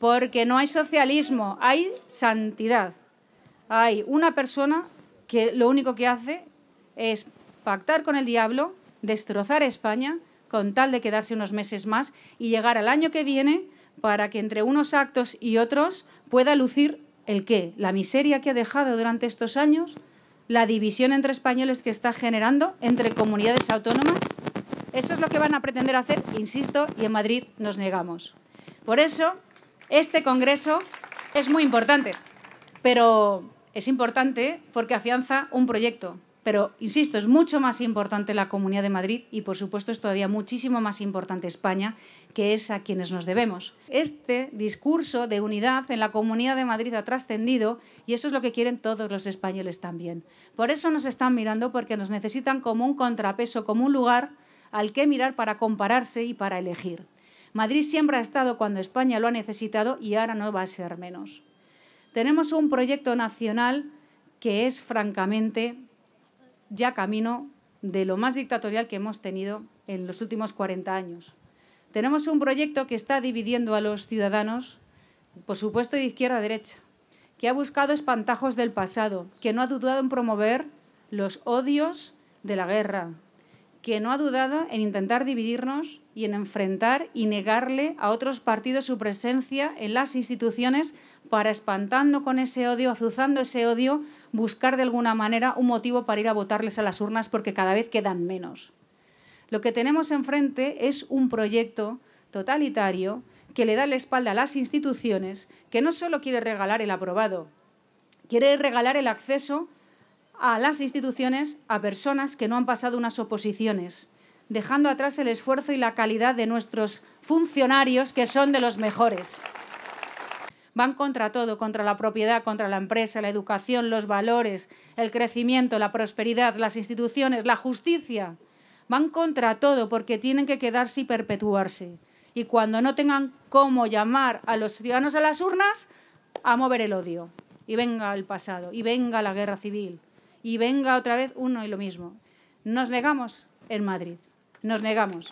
porque no hay socialismo, hay santidad. Hay una persona que lo único que hace es pactar con el diablo, destrozar España con tal de quedarse unos meses más y llegar al año que viene para que entre unos actos y otros pueda lucir el qué, la miseria que ha dejado durante estos años, la división entre españoles que está generando entre comunidades autónomas. Eso es lo que van a pretender hacer, insisto, y en Madrid nos negamos. Por eso este Congreso es muy importante, pero es importante porque afianza un proyecto. Pero, insisto, es mucho más importante la Comunidad de Madrid y, por supuesto, es todavía muchísimo más importante España, que es a quienes nos debemos. Este discurso de unidad en la Comunidad de Madrid ha trascendido y eso es lo que quieren todos los españoles también. Por eso nos están mirando, porque nos necesitan como un contrapeso, como un lugar al que mirar para compararse y para elegir. Madrid siempre ha estado cuando España lo ha necesitado y ahora no va a ser menos. Tenemos un proyecto nacional que es francamente ya camino de lo más dictatorial que hemos tenido en los últimos 40 años. Tenemos un proyecto que está dividiendo a los ciudadanos, por supuesto de izquierda a derecha, que ha buscado espantajos del pasado, que no ha dudado en promover los odios de la guerra, que no ha dudado en intentar dividirnos y en enfrentar y negarle a otros partidos su presencia en las instituciones para espantando con ese odio, azuzando ese odio, buscar de alguna manera un motivo para ir a votarles a las urnas porque cada vez quedan menos. Lo que tenemos enfrente es un proyecto totalitario que le da la espalda a las instituciones, que no solo quiere regalar el aprobado, quiere regalar el acceso a las instituciones a personas que no han pasado unas oposiciones, dejando atrás el esfuerzo y la calidad de nuestros funcionarios, que son de los mejores. Van contra todo, contra la propiedad, contra la empresa, la educación, los valores, el crecimiento, la prosperidad, las instituciones, la justicia. Van contra todo porque tienen que quedarse y perpetuarse. Y cuando no tengan cómo llamar a los ciudadanos a las urnas, a mover el odio. Y venga el pasado, y venga la guerra civil, y venga otra vez uno y lo mismo. Nos negamos en Madrid, nos negamos.